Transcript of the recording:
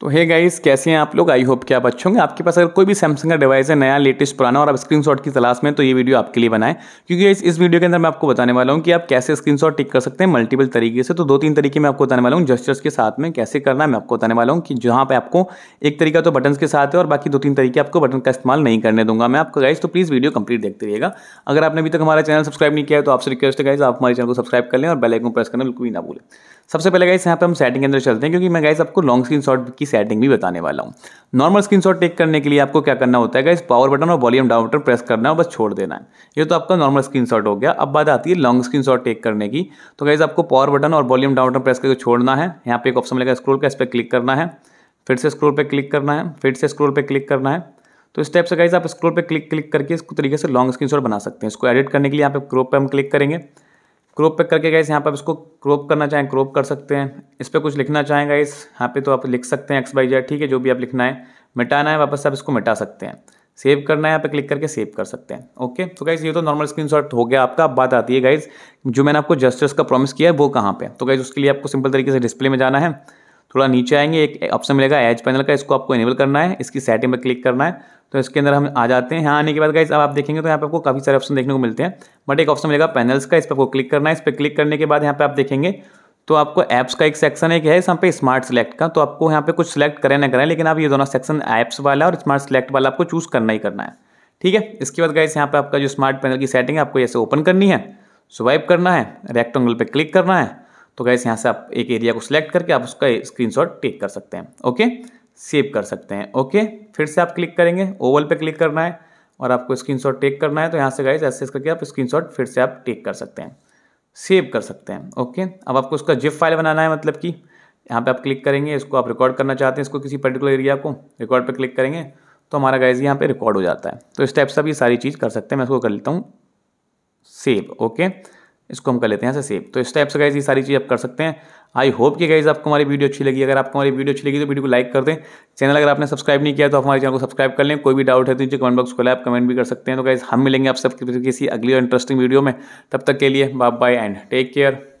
तो hey guys कैसे हैं आप लोग आई होप कि आप अच्छे होंगे आपके पास अगर कोई भी सैमसंग का डिवाइस है नया लेटेस्ट पुराना और आप स्क्रीनशॉट की तलाश में तो ये वीडियो आपके लिए बनाए क्योंकि इस इस वीडियो के अंदर मैं आपको बताने वाला हूँ कि आप कैसे स्क्रीनशॉट टिक कर सकते हैं मल्टीपल तरीके से तो दो तीन तरीके मैं आपको बताने वाला हूँ जस्टर्स के साथ में कैसे करना है मैं आपको बताने वाला हूँ कि जहाँ पर आपको एक तरीका तो बटन के साथ है और बाकी दो तीन तरीके आपको बटन का इस्तेमाल नहीं करने दूंगा मैं आपको गाइस तो प्लीज़ वीडियो कंप्लीट देखते रहिएगा अगर आपने अभी तक हमारा चैनल सब्सक्राइब नहीं किया है तो आपसे रिक्वेस्ट है गाइज आप हमारे चैनल को सब्सक्राइब कर लें और बेलाइकन प्रेस करना बिल्कुल भी ना भूलें सबसे पहले गाइस यहाँ पे हम सेटिंग के अंदर चलते हैं क्योंकि मैं गाइस आपको लॉन्ग स्क्रीन शॉट की सेटिंग भी बताने वाला हूँ नॉर्मल स्क्रीन टेक करने के लिए आपको क्या करना होता है गाइस पावर बटन और वॉल्यूम डाउन बटन प्रेस करना है बस छोड़ देना है ये तो आपका नॉर्मल स्क्रीन हो गया अब बात आती है लॉन्ग स्क्रीन टेक करने की तो गाइस आपको पावर बटन और वॉल्यूम डाउन बटन प्रेस करके छोड़ना है यहाँ पे एक ऑप्शन मिलेगा स्क्रोल का इस पर क्लिक करना है फिर से स्क्रोल पर क्लिक करना है फिर से स्क्रोल पर क्लिक करना है तो इस टाइप से गाइज आप स्क्रोल पर क्लिक क्लिक करके इसको तरीके से लॉन्ग शॉट बना सकते हैं इसको एडिट करने के लिए यहाँ पे क्रोप पर हम क्लिक करेंगे क्रोप पे करके गाइस यहाँ पर इसको क्रोप करना चाहें क्रोप कर सकते हैं इस पर कुछ लिखना चाहें गाइस यहाँ पे तो आप लिख सकते हैं एक्स बाई जेड ठीक है जो भी आप लिखना है मिटाना है वापस आप इसको मिटा सकते हैं सेव करना है यहाँ पे क्लिक करके सेव कर सकते हैं ओके तो गाइज़ ये तो नॉर्मल शॉट हो गया आपका बात आती है गाइज़ जो मैंने आपको जस्टिस का प्रॉमिस किया है वो कहाँ पर तो गाइज़ उसके लिए आपको सिंपल तरीके से डिस्प्ले में जाना है थोड़ा नीचे आएंगे एक ऑप्शन मिलेगा एज पैनल का इसको आपको इनेबल करना है इसकी सेटिंग पर क्लिक करना है तो इसके अंदर हम आ जाते हैं यहाँ आने के बाद गाइज अब आप देखेंगे तो यहाँ पे आपको काफ़ी सारे ऑप्शन देखने को मिलते हैं बट एक ऑप्शन मिलेगा पैनल्स का इस पर आपको क्लिक करना है इस पर क्लिक करने के बाद यहाँ पे आप देखेंगे तो आपको ऐप्स का एक सेक्शन एक है यहाँ पे स्मार्ट सिलेक्ट का तो आपको यहाँ पे कुछ सिलेक्ट करें ना करें लेकिन आप ये दोनों सेक्शन ऐप्स वाला और स्मार्ट सिलेक्ट वाला आपको चूज़ करना ही करना है ठीक है इसके बाद गाइस यहाँ पे आपका जो स्मार्ट पैनल की सेटिंग है आपको ऐसे ओपन करनी है स्वाइप करना है रेक्टेंगल पे क्लिक करना है तो गैस यहाँ से आप एक एरिया को सिलेक्ट करके आप उसका स्क्रीनशॉट टेक कर सकते हैं ओके सेव कर सकते हैं ओके फिर से आप क्लिक करेंगे ओवल पे क्लिक करना है और आपको स्क्रीनशॉट टेक करना है तो यहाँ से गैस ऐसे करके आप स्क्रीनशॉट फिर से आप टेक कर सकते हैं सेव कर सकते हैं ओके अब आपको उसका जिप फाइल बनाना है मतलब कि यहाँ पे आप क्लिक करेंगे इसको आप रिकॉर्ड करना चाहते हैं इसको किसी पर्टिकुलर एरिया को रिकॉर्ड पे क्लिक करेंगे तो हमारा गाइज यहाँ पे रिकॉर्ड हो जाता है तो इस टाइप से आप ये सारी चीज़ कर सकते हैं मैं इसको कर लेता हूँ सेव ओके इसको हम कर लेते हैं यहाँ से सेव तो इस टाइप से गाइज ये सारी चीज़ आप कर सकते हैं आई होप कि गाइज आपको हमारी वीडियो अच्छी लगी अगर आपको हमारी वीडियो अच्छी लगी तो वीडियो को लाइक कर दें चैनल अगर आपने सब्सक्राइब नहीं किया तो हमारे चैनल को सब्सक्राइब कर लें कोई भी डाउट है तो नीचे कमेंट बॉक्स खोला आप कमेंट भी कर सकते हैं तो गाइज हम मिलेंगे आप सब किसी अगली और इंटरेस्टिंग वीडियो में तब तक के लिए bye bye and take care